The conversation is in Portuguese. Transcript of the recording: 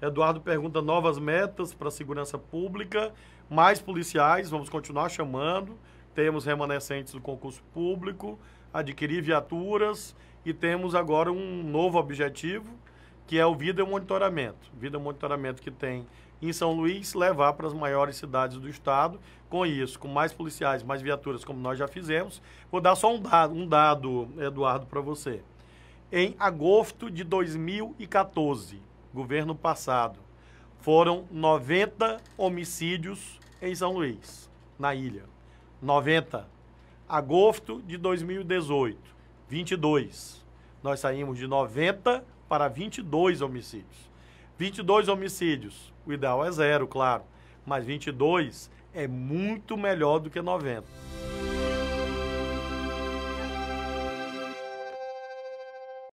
Eduardo pergunta novas metas para a segurança pública, mais policiais, vamos continuar chamando. Temos remanescentes do concurso público, adquirir viaturas e temos agora um novo objetivo, que é o vida monitoramento. Vida monitoramento que tem em São Luís levar para as maiores cidades do estado. Com isso, com mais policiais, mais viaturas, como nós já fizemos. Vou dar só um dado, um dado Eduardo, para você. Em agosto de 2014, governo passado, foram 90 homicídios em São Luís, na ilha. 90. Agosto de 2018, 22. Nós saímos de 90 para 22 homicídios. 22 homicídios, o ideal é zero, claro, mas 22 é muito melhor do que 90.